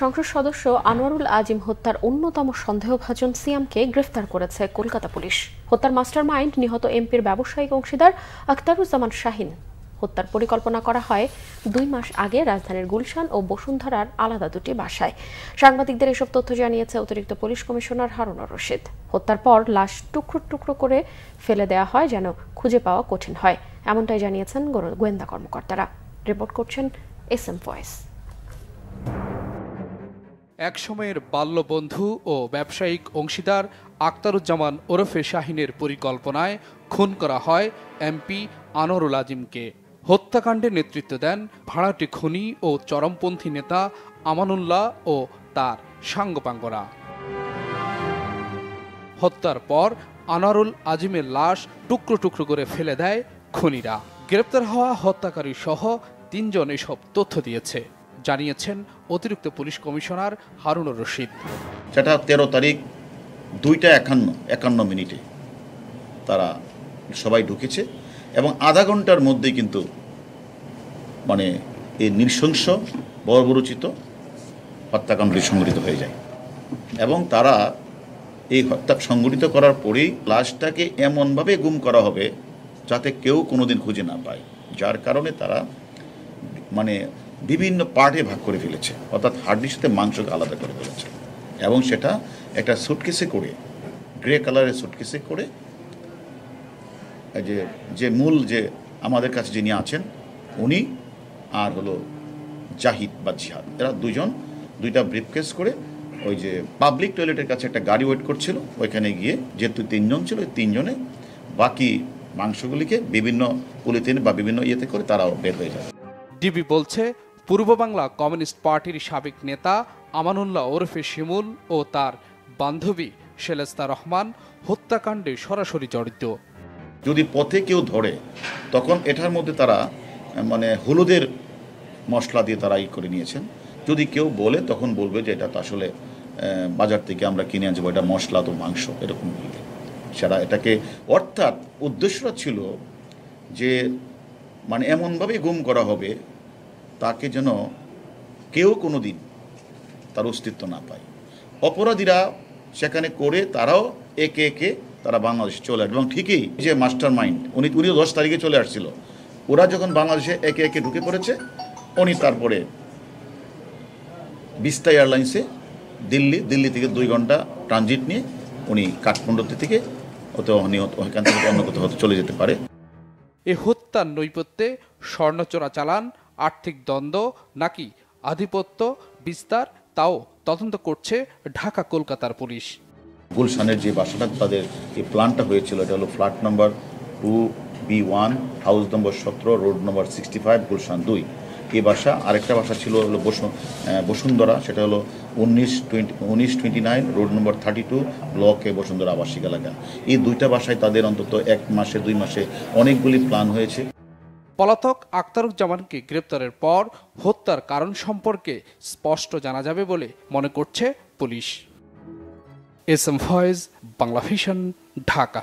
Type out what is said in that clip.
সংসদ সদস্য আনোয়ারুল আজিম হত্যার অন্যতম সন্দেহভাজন সিয়ামকে গ্রেফতার করেছে কলকাতা পুলিশ হত্যার মাস্টার মাইন্ড নিহত এমপির ব্যবসায়িক অংশীদার আখতারুজ্জামান শাহিন হত্যার পরিকল্পনা করা হয় দুই মাস আগে রাজধানীর গুলশান ও বসুন্ধরার আলাদা দুটি বাসায় সাংবাদিকদের এসব তথ্য জানিয়েছে অতিরিক্ত পুলিশ কমিশনার হারুনুর রশিদ হত্যার পর লাশ টুকরো টুকরো করে ফেলে দেওয়া হয় যেন খুঁজে পাওয়া কঠিন হয় এমনটাই জানিয়েছেন গোয়েন্দা কর্মকর্তারা রিপোর্ট করছেন এস এম ভয়েস একসময়ের বাল্যবন্ধু ও ব্যবসায়িক অংশীদার আক্তারুজ্জামান ওরফে শাহিনের পরিকল্পনায় খুন করা হয় এমপি আনোরুল আজিমকে হত্যাকাণ্ডে নেতৃত্ব দেন ভাড়াটি খুনি ও চরমপন্থী নেতা আমানুল্লাহ ও তার সাঙ্গপাঙ্গরা হত্যার পর আনারুল আজিমের লাশ টুকরো টুকরো করে ফেলে দেয় খুনিরা গ্রেপ্তার হওয়া হত্যাকারী সহ তিনজন এসব তথ্য দিয়েছে জানিয়েছেন অতিরিক্ত পুলিশ কমিশনার হারুনুর রশিদ সেটা তেরো তারিখ দুইটা একান্ন একান্ন মিনিটে তারা সবাই ঢুকেছে এবং আধা ঘন্টার মধ্যেই কিন্তু মানে এই নৃশংস বর্বরচিত হত্যাকাণ্ডটি সংঘটিত হয়ে যায় এবং তারা এই হত্যা সংঘটিত করার পরেই লাশটাকে এমনভাবে গুম করা হবে যাতে কেউ কোনোদিন খুঁজে না পায় যার কারণে তারা মানে বিভিন্ন পার্টে ভাগ করে ফেলেছে অর্থাৎ হাড্ডির সাথে মাংসকে আলাদা করে ফেলেছে এবং সেটা একটা সুটকেসে করে গ্রে কালারের সুটকেসে করে যে যে মূল যে আমাদের কাছে যিনি আছেন উনি আর হলো জাহিদ বা জিহাদ এরা দুজন দুইটা ব্রিফকেস করে ওই যে পাবলিক টয়লেটের কাছে একটা গাড়ি ওয়েট করছিল ওইখানে গিয়ে যেহেতু তিনজন ছিল ওই তিনজনে বাকি মাংসগুলিকে বিভিন্ন পলিথিন বা বিভিন্ন ইয়েতে করে তারাও বের হয়ে যায় ডিবি বলছে পূর্ব বাংলা কমিউনিস্ট পার্টির সাবেক নেতা আমানুল্লাহ ওরফে শিমুল ও তার বান্ধবী সেলেস্তা রহমান হত্যাকাণ্ডে সরাসরি জড়িত যদি পথে কেউ ধরে তখন এটার মধ্যে তারা মানে হলুদের মশলা দিয়ে তারা ই করে নিয়েছেন যদি কেউ বলে তখন বলবে যে এটা তো আসলে বাজার থেকে আমরা কিনে আনবো এটা মশলা তো মাংস এরকম বলবে সেটা এটাকে অর্থাৎ উদ্দেশ্যটা ছিল যে মানে এমনভাবেই গুম করা হবে তাকে যেন কেউ কোনো দিন তার অস্তিত্ব না পায় অপরাধীরা সেখানে করে তারাও একে একে তারা বাংলাদেশে চলে আসবে এবং ঠিকই যে মাস্টার মাইন্ড উনি উনিও দশ তারিখে চলে আসছিল ওরা যখন বাংলাদেশে একে একে ঢুকে পড়েছে উনি তারপরে বিস্তা এয়ারলাইন্সে দিল্লি দিল্লি থেকে দুই ঘন্টা ট্রানজিট নিয়ে উনি কাঠমান্ডুতে থেকে হতে নিহত এখান থেকে অন্য কোথাও চলে যেতে পারে এ হত্যার নৈপথ্যে স্বর্ণচোরা চালান আর্থিক দ্বন্দ্ব নাকি আধিপত্য বিস্তার তাও তদন্ত করছে ঢাকা কলকাতার পুলিশ গুলশানের যে বাসাটা তাদের যে প্ল্যানটা হয়েছিল এটা হলো flat number two B one house number সতেরো road number sixty five Gulshan দুই এ বাসা আরেকটা বাসা ছিল হলো বসুন্ধরা সেটা হলো উনিশ টোয়েন্টি উনিশ twenty nine road number thirty two ব্লকে বসুন্ধরা আবাসিক এলাকা এই দুইটা বাসায় তাদের অন্তত এক মাসে দুই মাসে অনেকগুলি প্ল্যান হয়েছে পলাতক আখতারুজ্জামানকে গ্রেপ্তারের পর হত্যার কারণ সম্পর্কে স্পষ্ট জানা যাবে বলে মনে করছে police S M voice Bangla vision Dhaka